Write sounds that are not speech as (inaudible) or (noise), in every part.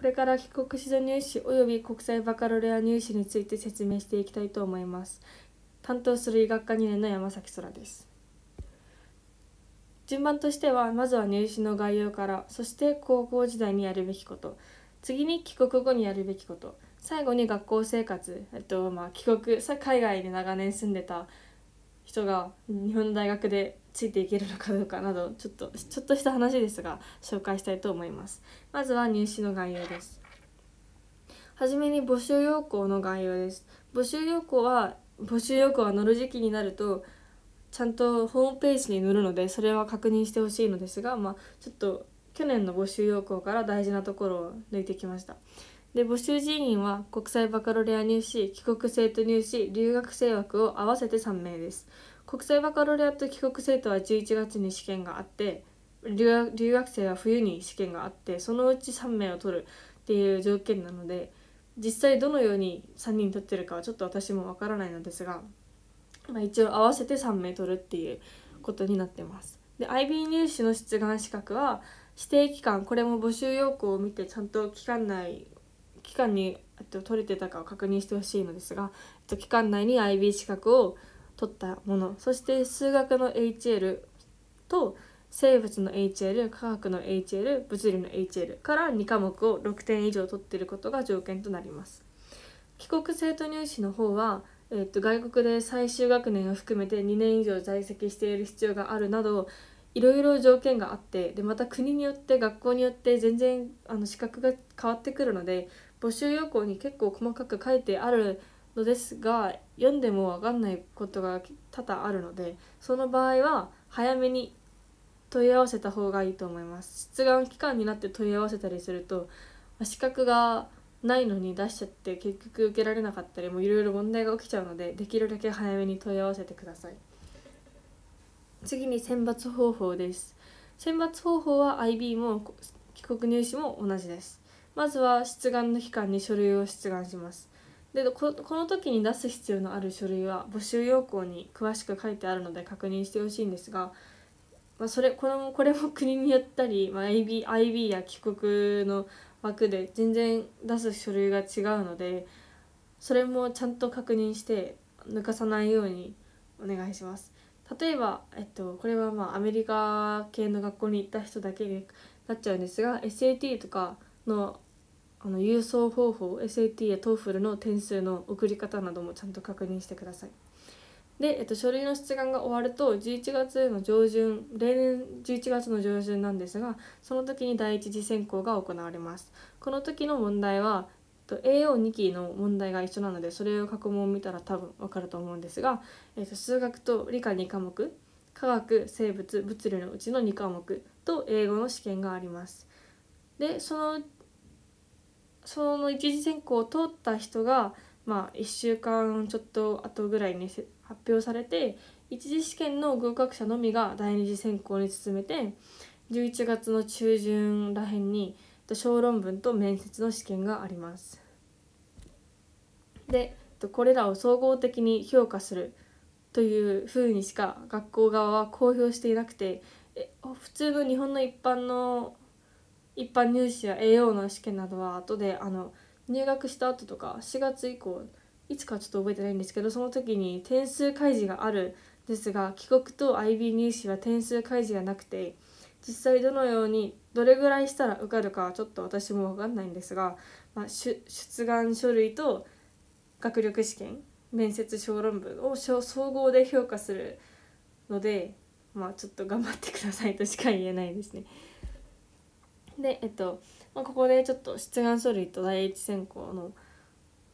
これから帰国子女入試及び国際バカロレア入試について説明していきたいと思います担当する医学科2年の山崎空です順番としてはまずは入試の概要からそして高校時代にやるべきこと次に帰国後にやるべきこと最後に学校生活、えっとまあ、帰国海外に長年住んでた人が日本の大学でついていけるのかどうかなどちょっとちょっとした話ですが紹介したいと思いますまずは入試の概要ですはじめに募集要項の概要です募集要項は募集要項は乗る時期になるとちゃんとホームページに載るのでそれは確認してほしいのですが、まあ、ちょっと去年の募集要項から大事なところを抜いてきましたで募集人員は国際バカロレア入試帰国生徒入試留学生枠を合わせて3名です国際バカロレアと帰国生徒は11月に試験があって留学生は冬に試験があってそのうち3名を取るっていう条件なので実際どのように3人取ってるかはちょっと私もわからないのですが、まあ、一応合わせて3名取るっていうことになってますで IB 入試の出願資格は指定期間これも募集要項を見てちゃんと期間内期間にと取れてたかを確認してほしいのですが、えっと、期間内に IB 資格を取ったものそして数学の HL と生物の HL 科学の HL 物理の HL から2科目を6点以上取っていることが条件となります帰国生徒入試の方は、えっと、外国で最終学年を含めて2年以上在籍している必要があるなどいろいろ条件があってでまた国によって学校によって全然あの資格が変わってくるので募集要項に結構細かく書いてあるのですが読んでも分かんないことが多々あるのでその場合は早めに問い合わせた方がいいと思います出願期間になって問い合わせたりすると資格がないのに出しちゃって結局受けられなかったりもいろいろ問題が起きちゃうのでできるだけ早めに問い合わせてください次に選抜方法です選抜方法は IB も帰国入試も同じですまずは出願の期間に書類を出願しますでこの時に出す必要のある書類は募集要項に詳しく書いてあるので確認してほしいんですが、まあ、それこれもこれも国によったり、まあ、IB, IB や帰国の枠で全然出す書類が違うのでそれもちゃんと確認して抜かさないようにお願いします。例えば、えっと、これはまあアメリカ系の学校に行った人だけになっちゃうんですが SAT とかのあの郵送方法 SAT や TOEFL の点数の送り方などもちゃんと確認してくださいで、えっと、書類の出願が終わると11月の上旬例年11月の上旬なんですがその時に第一次選考が行われますこの時の問題は、えっと、AO2 期の問題が一緒なのでそれを過去問を見たら多分分かると思うんですが、えっと、数学と理科2科目科学生物物理のうちの2科目と英語の試験がありますでそのその一次選考を通った人が、まあ、1週間ちょっと後ぐらいに発表されて一次試験の合格者のみが第二次選考に進めて11月の中旬らへんに小論文と面接の試験があります。でこれらを総合的に評価するというふうにしか学校側は公表していなくて普通の日本の一般の一般入試や栄養の試験などは後であの入学した後とか4月以降いつかちょっと覚えてないんですけどその時に点数開示があるんですが帰国と IB 入試は点数開示がなくて実際どのようにどれぐらいしたら受かるかちょっと私も分かんないんですが、まあ、出願書類と学力試験面接小論文を総合で評価するのでまあちょっと頑張ってくださいとしか言えないですね。でえっと、まあ、ここでちょっと出願書類と第一選考の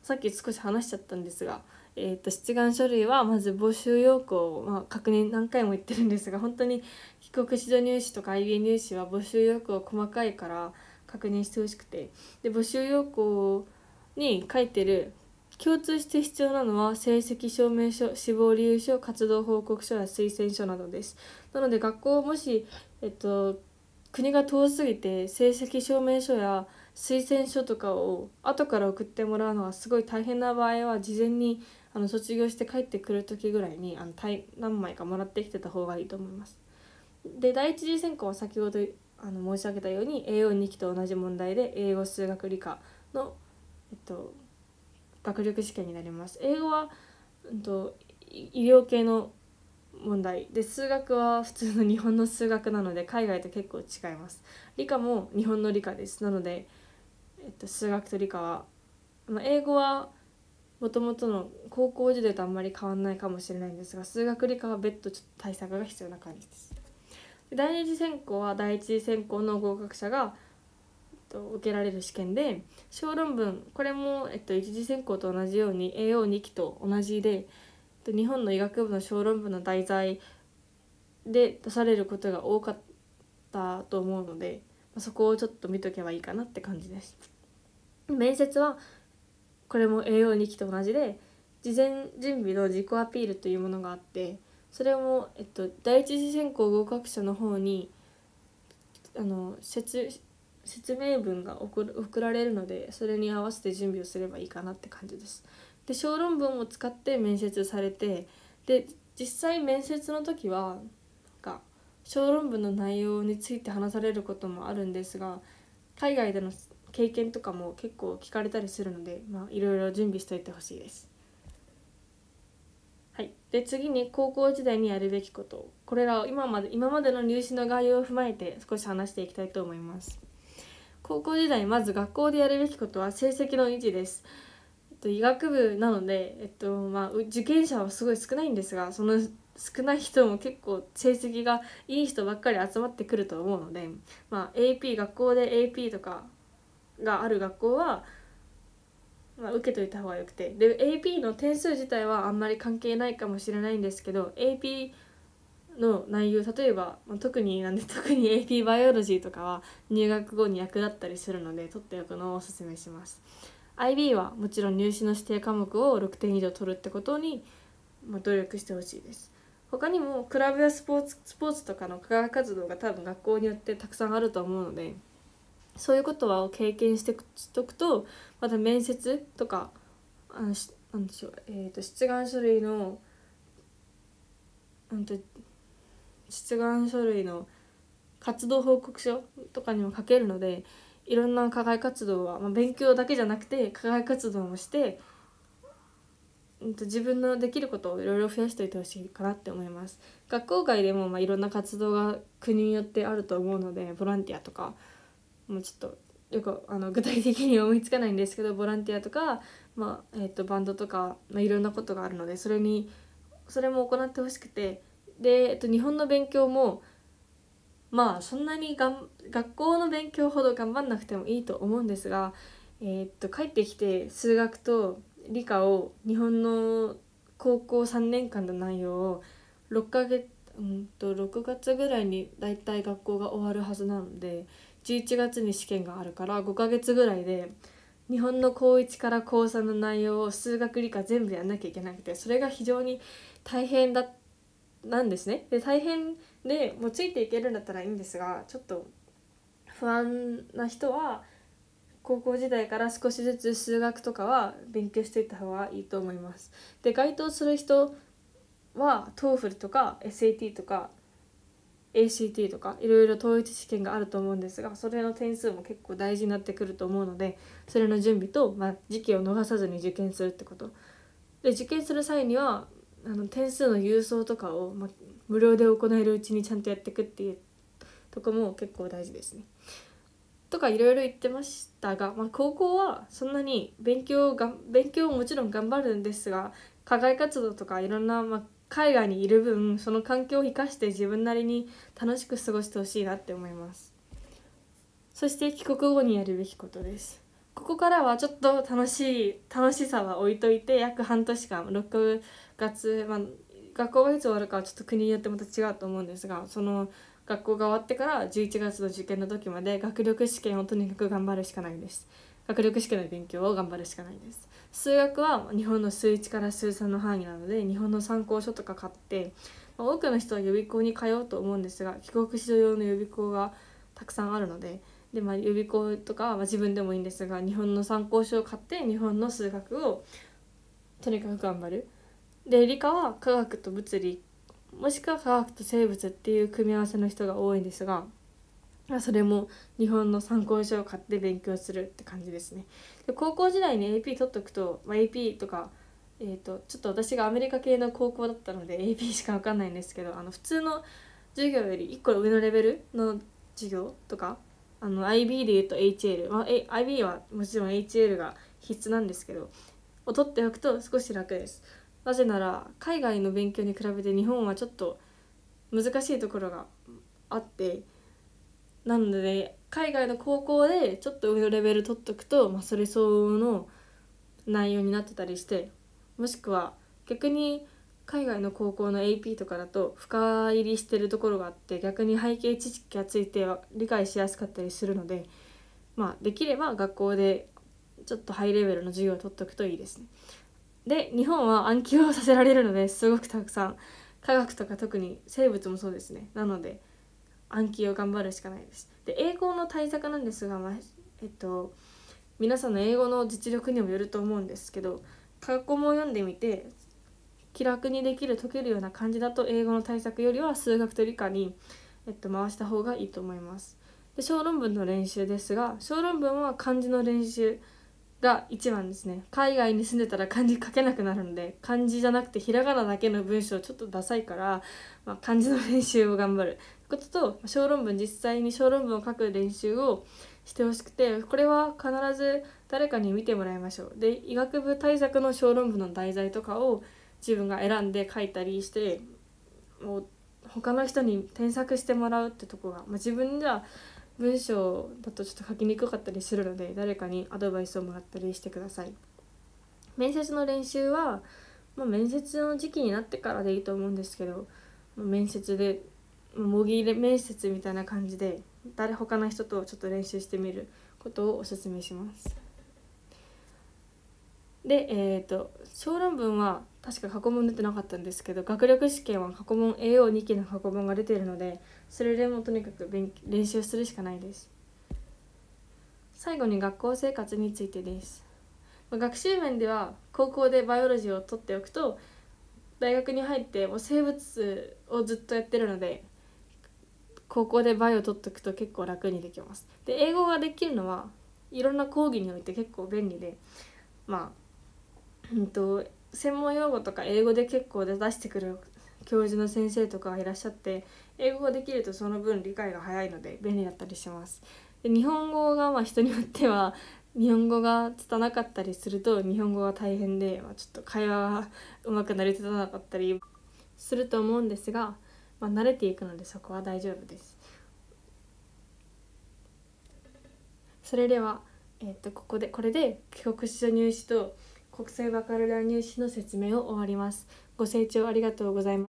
さっき少し話しちゃったんですが、えっと出願書類はまず募集要項を、まあ、確認何回も言ってるんですが本当に帰国子女入試とか IB 入試は募集要項細かいから確認してほしくてで募集要項に書いてる共通して必要なのは成績証明書死亡理由書活動報告書や推薦書などですなので学校もし、えっと、国が遠すぎて成績証明書や推薦書とかを後から送ってもらうのはすごい大変な場合は事前にあの卒業して帰ってくる時ぐらいにあの何枚かもらってきてた方がいいと思います。で第一次選考は先ほどあの申し上げたように A42 期と同じ問題で英語数学理科の、えっと、学力試験になります。英語は、えっと、医療系の問題で数学は普通の日本の数学なので海外と結構違います理科も日本の理科ですなので、えっと、数学と理科は、まあ、英語はもともとの高校時代とあんまり変わんないかもしれないんですが数学理科は別途ちょっと対策が必要な感じです第二次選考は第一次選考の合格者が、えっと、受けられる試験で小論文これも、えっと、一次選考と同じように AO2 期と同じで日本の医学部の小論文の題材で出されることが多かったと思うので、まそこをちょっと見とけばいいかなって感じです。面接はこれも AO2 期と同じで事前準備の自己アピールというものがあってそれも、えっと、第一次選考合格者の方にあの説説明文が送られるのでそれに合わせて準備をすればいいかなって感じです。で小論文を使って面接されてで実際面接の時はな小論文の内容について話されることもあるんですが海外での経験とかも結構聞かれたりするのでいろいろ準備しておいてほしいです。はい、で次に高校時代にやるべきことこれらを今まで今までの入試の概要を踏まえて少し話していきたいと思います。高校時代まず学校でやるべきことは成績の維持ですと医学部なので、えっとまあ、受験者はすごい少ないんですがその少ない人も結構成績がいい人ばっかり集まってくると思うので、まあ、AP 学校で AP とかがある学校は、まあ、受けといた方がよくてで AP の点数自体はあんまり関係ないかもしれないんですけど AP の内容例えば、まあ、特になんで (laughs) 特に AP バイオロジーとかは入学後に役立ったりするので取っておくのをおすすめします。IB はもちろん入試の指定科目を6点以上取るってことに、ま努力してほしいです他にもクラブやスポーツスポーツとかの科学活動が多分学校によってたくさんあると思うのでそういうことは経験してしとくとまた面接とかあのしなんでしょう、えーと、と出願書類のうんと出願書類の活動報告書とかにも書けるのでいろんな課外活動は、まあ、勉強だけじゃなくて課外活動もして、うん、と自分のできることをいろいろ増やしておいてほしいかなって思います学校外でもまあいろんな活動が国によってあると思うのでボランティアとかもうちょっとよくあの具体的に思いつかないんですけどボランティアとか、まあえー、とバンドとか、まあ、いろんなことがあるのでそれにそれも行ってほしくてで、えっと、日本の勉強もまあそんなにがん学校の勉強ほど頑張んなくてもいいと思うんですが、えー、っと帰ってきて数学と理科を日本の高校3年間の内容を6ヶ月うんと6月ぐらいに大体学校が終わるはずなので11月に試験があるから5ヶ月ぐらいで日本の高1から高3の内容を数学理科全部やんなきゃいけなくてそれが非常に大変だったなんですねで大変でもうついていけるんだったらいいんですがちょっと不安な人は高校時代から少しずつ数学とかは勉強していった方がいいと思います。で該当する人は TOEFL とか SAT とか ACT とかいろいろ統一試験があると思うんですがそれの点数も結構大事になってくると思うのでそれの準備と、まあ、時期を逃さずに受験するってことで受験する際にはあの点数の郵送とかを、ま、無料で行えるうちにちゃんとやっていくっていうとこも結構大事ですね。とかいろいろ言ってましたが、まあ、高校はそんなに勉強が勉強ももちろん頑張るんですが課外活動とかいろんな、まあ、海外にいる分その環境を生かして自分なりに楽しく過ごしてほしいなって思いますそして帰国後にやるべきことですここからはちょっと楽しい楽しさは置いといて約半年間6月、まあ、学校がいつ終わるかはちょっと国によってまた違うと思うんですがその学校が終わってから11月の受験の時まで学力試験をとにかく頑張るしかないです学力試験の勉強を頑張るしかないです数学は日本の数1から数3の範囲なので日本の参考書とか買って、まあ、多くの人は予備校に通うと思うんですが帰国子女用の予備校がたくさんあるのでで、まあ、予備校とかは自分でもいいんですが日本の参考書を買って日本の数学をとにかく頑張るで理科は科学と物理もしくは科学と生物っていう組み合わせの人が多いんですがそれも日本の参考書を買って勉強するって感じですね。で高校時代に AP 取っとくと、まあ、AP とか、えーと、ちょっと私がアメリカ系の高校だったので AP しか分かんないんですけどあの普通の授業より1個上のレベルの授業とかあの IB でいうと HL、まあ、IB はもちろん HL が必須なんですけどを取っておくと少し楽です。なぜなら海外の勉強に比べて日本はちょっと難しいところがあってなので、海外の高校でちょっと上のレベル取っとくと、まあ、それ相応の内容になってたりしてもしくは逆に海外の高校の AP とかだと深入りしてるところがあって逆に背景知識がついては理解しやすかったりするので、まあ、できれば学校でちょっとハイレベルの授業を取っとくといいですね。で日本は暗記をさせられるのですごくたくさん科学とか特に生物もそうですねなので暗記を頑張るしかないですで英語の対策なんですが、まあ、えっと皆さんの英語の実力にもよると思うんですけど過去も読んでみて気楽にできる解けるような感じだと英語の対策よりは数学と理科に、えっと、回した方がいいと思いますで小論文の練習ですが小論文は漢字の練習が一番ですね海外に住んでたら漢字書けなくなるので漢字じゃなくてひらがなだけの文章ちょっとダサいから、まあ、漢字の練習を頑張ることと小論文実際に小論文を書く練習をしてほしくてこれは必ず誰かに見てもらいましょうで医学部対策の小論文の題材とかを自分が選んで書いたりしてもう他の人に添削してもらうってとこが、まあ、自分じゃ文章だとちょっと書きにくかったりするので誰かにアドバイスをもらったりしてください面接の練習は、まあ、面接の時期になってからでいいと思うんですけど、まあ、面接で模擬面接みたいな感じで誰他の人とちょっと練習してみることをおすすめしますでえっ、ー、と小論文は確か過去問出てなかったんですけど学力試験は過去問 AO2 期の過去問が出ているのでそれでもとにかく勉練習するしかないです最後に学校生活についてです学習面では高校でバイオロジーを取っておくと大学に入ってもう生物をずっとやってるので高校でバイオ取っておくと結構楽にできますで英語ができるのはいろんな講義において結構便利でまあうんと専門用語とか英語で結構出してくる教授の先生とかがいらっしゃって英語ができるとその分理解が早いので便利だったりします。で日本語がまあ人によっては (laughs) 日本語が拙かったりすると日本語が大変で、まあ、ちょっと会話がうまくなりつたなかったりすると思うんですが、まあ、慣れていくのでそこは大丈夫です。それでは、えー、とここでこれで帰国子女入試と国際バカロレア入試の説明を終わります。ご清聴ありがとうございます。